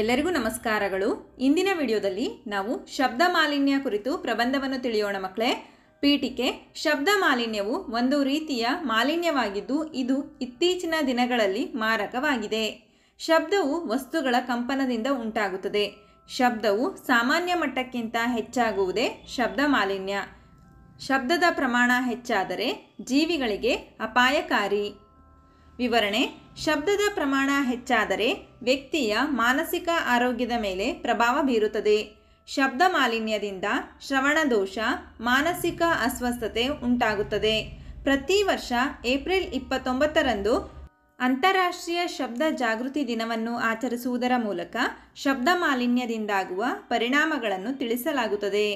ಎಲ್ಲರಿಗೂ ನಮಸ್ಕಾರಗಳು ಇಂದಿನ ವಿಡಿಯೋದಲ್ಲಿ ನಾವು ಶಬ್ದ ಮಾಲಿನ್ಯ ಕುರಿತು ಪ್ರಬಂಧವನ್ನು ತಿಳಿಯೋಣ ಮಕ್ಕಳೇ ಪೀಠಿಕೆ ಶಬ್ದ ಮಾಲಿನ್ಯವು ಒಂದು ರೀತಿಯ ಮಾಲಿನ್ಯವಾಗಿದ್ದು ಇದು ಇತ್ತೀಚಿನ ದಿನಗಳಲ್ಲಿ ಮಾರಕವಾಗಿದೆ ಶಬ್ದವು ವಸ್ತುಗಳ ಕಂಪನದಿಂದ ಉಂಟಾಗುತ್ತದೆ ಶಬ್ದವು ಸಾಮಾನ್ಯ ಮಟ್ಟಕ್ಕಿಂತ ಹೆಚ್ಚಾಗುವುದೇ ಶಬ್ದ ಮಾಲಿನ್ಯ ಶಬ್ದದ ಪ್ರಮಾಣ ಹೆಚ್ಚಾದರೆ ಜೀವಿಗಳಿಗೆ ಅಪಾಯಕಾರಿ ವಿವರಣೆ ಶಬ್ದದ ಪ್ರಮಾಣ ಹೆಚ್ಚಾದರೆ ವ್ಯಕ್ತಿಯ ಮಾನಸಿಕ ಆರೋಗ್ಯದ ಮೇಲೆ ಪ್ರಭಾವ ಬೀರುತ್ತದೆ ಶಬ್ದ ಮಾಲಿನ್ಯದಿಂದ ಶ್ರವಣ ದೋಷ ಮಾನಸಿಕ ಅಸ್ವಸ್ಥತೆ ಉಂಟಾಗುತ್ತದೆ ಪ್ರತಿ ವರ್ಷ ಏಪ್ರಿಲ್ ಇಪ್ಪತ್ತೊಂಬತ್ತರಂದು ಅಂತಾರಾಷ್ಟ್ರೀಯ ಶಬ್ದ ಜಾಗೃತಿ ದಿನವನ್ನು ಆಚರಿಸುವುದರ ಮೂಲಕ ಶಬ್ದ ಮಾಲಿನ್ಯದಿಂದಾಗುವ ಪರಿಣಾಮಗಳನ್ನು ತಿಳಿಸಲಾಗುತ್ತದೆ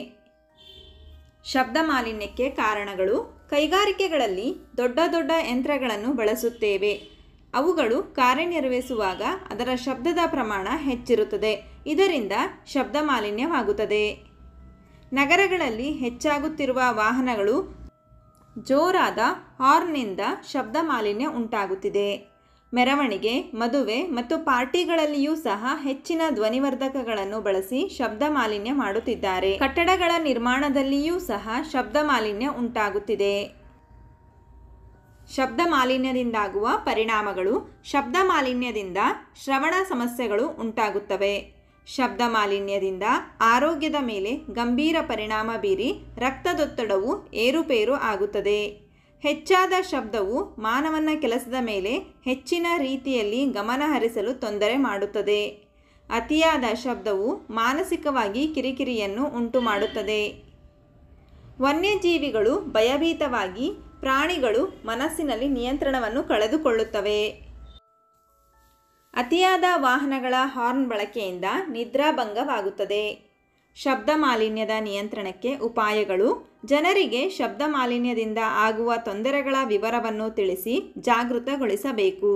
ಶಬ್ದ ಮಾಲಿನ್ಯಕ್ಕೆ ಕಾರಣಗಳು ಕೈಗಾರಿಕೆಗಳಲ್ಲಿ ದೊಡ್ಡ ದೊಡ್ಡ ಯಂತ್ರಗಳನ್ನು ಬಳಸುತ್ತೇವೆ ಅವುಗಳು ಕಾರ್ಯನಿರ್ವಹಿಸುವಾಗ ಅದರ ಶಬ್ದದ ಪ್ರಮಾಣ ಹೆಚ್ಚಿರುತ್ತದೆ ಇದರಿಂದ ಶಬ್ದ ಮಾಲಿನ್ಯವಾಗುತ್ತದೆ ನಗರಗಳಲ್ಲಿ ಹೆಚ್ಚಾಗುತ್ತಿರುವ ವಾಹನಗಳು ಜೋರಾದ ಹಾರ್ನ್ನಿಂದ ಶಬ್ದ ಮಾಲಿನ್ಯ ಉಂಟಾಗುತ್ತಿದೆ ಮೆರವಣಿಗೆ ಮದುವೆ ಮತ್ತು ಪಾರ್ಟಿಗಳಲ್ಲಿಯೂ ಸಹ ಹೆಚ್ಚಿನ ಧ್ವನಿವರ್ಧಕಗಳನ್ನು ಬಳಸಿ ಶಬ್ದ ಮಾಲಿನ್ಯ ಮಾಡುತ್ತಿದ್ದಾರೆ ಕಟ್ಟಡಗಳ ನಿರ್ಮಾಣದಲ್ಲಿಯೂ ಸಹ ಶಬ್ದ ಮಾಲಿನ್ಯ ಉಂಟಾಗುತ್ತಿದೆ ಶಬ್ದ ಮಾಲಿನ್ಯದಿಂದಾಗುವ ಪರಿಣಾಮಗಳು ಶಬ್ದ ಮಾಲಿನ್ಯದಿಂದ ಶ್ರವಣ ಸಮಸ್ಯೆಗಳು ಉಂಟಾಗುತ್ತವೆ ಶಬ್ದ ಮಾಲಿನ್ಯದಿಂದ ಆರೋಗ್ಯದ ಮೇಲೆ ಗಂಭೀರ ಪರಿಣಾಮ ಬೀರಿ ರಕ್ತದೊತ್ತಡವು ಏರುಪೇರು ಆಗುತ್ತದೆ ಹೆಚ್ಚಾದ ಶಬ್ದವು ಮಾನವನ ಕೆಲಸದ ಮೇಲೆ ಹೆಚ್ಚಿನ ರೀತಿಯಲ್ಲಿ ಗಮನ ಹರಿಸಲು ತೊಂದರೆ ಮಾಡುತ್ತದೆ ಅತಿಯಾದ ಶಬ್ದವು ಮಾನಸಿಕವಾಗಿ ಕಿರಿಕಿರಿಯನ್ನು ಉಂಟು ಮಾಡುತ್ತದೆ ವನ್ಯಜೀವಿಗಳು ಭಯಭೀತವಾಗಿ ಪ್ರಾಣಿಗಳು ಮನಸ್ಸಿನಲ್ಲಿ ನಿಯಂತ್ರಣವನ್ನು ಕಳೆದುಕೊಳ್ಳುತ್ತವೆ ಅತಿಯಾದ ವಾಹನಗಳ ಹಾರ್ನ್ ಬಳಕೆಯಿಂದ ನಿದ್ರಾಭಂಗವಾಗುತ್ತದೆ ಶಬ್ದ ಮಾಲಿನ್ಯದ ನಿಯಂತ್ರಣಕ್ಕೆ ಉಪಾಯಗಳು ಜನರಿಗೆ ಶಬ್ದ ಮಾಲಿನ್ಯದಿಂದ ಆಗುವ ತೊಂದರೆಗಳ ವಿವರವನ್ನು ತಿಳಿಸಿ ಜಾಗೃತಗೊಳಿಸಬೇಕು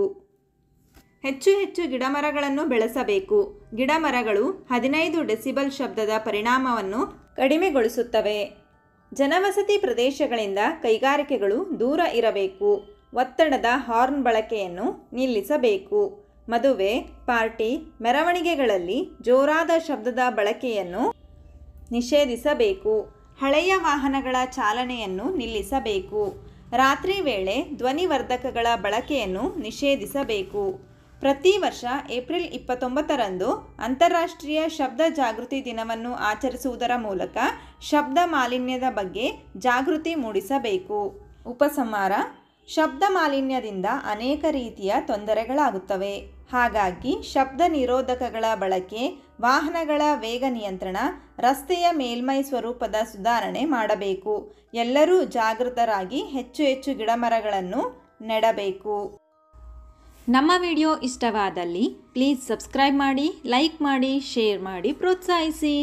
ಹೆಚ್ಚು ಹೆಚ್ಚು ಗಿಡಮರಗಳನ್ನು ಬೆಳೆಸಬೇಕು ಗಿಡಮರಗಳು ಹದಿನೈದು ಡೆಸಿಬಲ್ ಶಬ್ದದ ಪರಿಣಾಮವನ್ನು ಕಡಿಮೆಗೊಳಿಸುತ್ತವೆ ಜನವಸತಿ ಪ್ರದೇಶಗಳಿಂದ ಕೈಗಾರಿಕೆಗಳು ದೂರ ಇರಬೇಕು ಒತ್ತಡದ ಹಾರ್ನ್ ಬಳಕೆಯನ್ನು ನಿಲ್ಲಿಸಬೇಕು ಮದುವೆ ಪಾರ್ಟಿ ಮೆರವಣಿಗೆಗಳಲ್ಲಿ ಜೋರಾದ ಶಬ್ದದ ಬಳಕೆಯನ್ನು ನಿಷೇಧಿಸಬೇಕು ಹಳೆಯ ವಾಹನಗಳ ಚಾಲನೆಯನ್ನು ನಿಲ್ಲಿಸಬೇಕು ರಾತ್ರಿ ವೇಳೆ ಧ್ವನಿವರ್ಧಕಗಳ ಬಳಕೆಯನ್ನು ನಿಷೇಧಿಸಬೇಕು ಪ್ರತಿ ವರ್ಷ ಏಪ್ರಿಲ್ ಇಪ್ಪತ್ತೊಂಬತ್ತರಂದು ಅಂತಾರಾಷ್ಟ್ರೀಯ ಶಬ್ದ ಜಾಗೃತಿ ದಿನವನ್ನು ಆಚರಿಸುವುದರ ಮೂಲಕ ಶಬ್ದ ಮಾಲಿನ್ಯದ ಬಗ್ಗೆ ಜಾಗೃತಿ ಮೂಡಿಸಬೇಕು ಉಪಸಂಹಾರ ಶಬ್ದ ಮಾಲಿನ್ಯದಿಂದ ಅನೇಕ ರೀತಿಯ ತೊಂದರೆಗಳಾಗುತ್ತವೆ ಹಾಗಾಗಿ ಶಬ್ದ ನಿರೋಧಕಗಳ ಬಳಕೆ ವಾಹನಗಳ ವೇಗ ನಿಯಂತ್ರಣ ರಸ್ತೆಯ ಮೇಲ್ಮೈ ಸ್ವರೂಪದ ಸುಧಾರಣೆ ಮಾಡಬೇಕು ಎಲ್ಲರೂ ಜಾಗೃತರಾಗಿ ಹೆಚ್ಚು ಹೆಚ್ಚು ಗಿಡಮರಗಳನ್ನು ನೆಡಬೇಕು ನಮ್ಮ ವಿಡಿಯೋ ಇಷ್ಟವಾದಲ್ಲಿ ಪ್ಲೀಸ್ ಸಬ್ಸ್ಕ್ರೈಬ್ ಮಾಡಿ ಲೈಕ್ ಮಾಡಿ ಶೇರ್ ಮಾಡಿ ಪ್ರೋತ್ಸಾಹಿಸಿ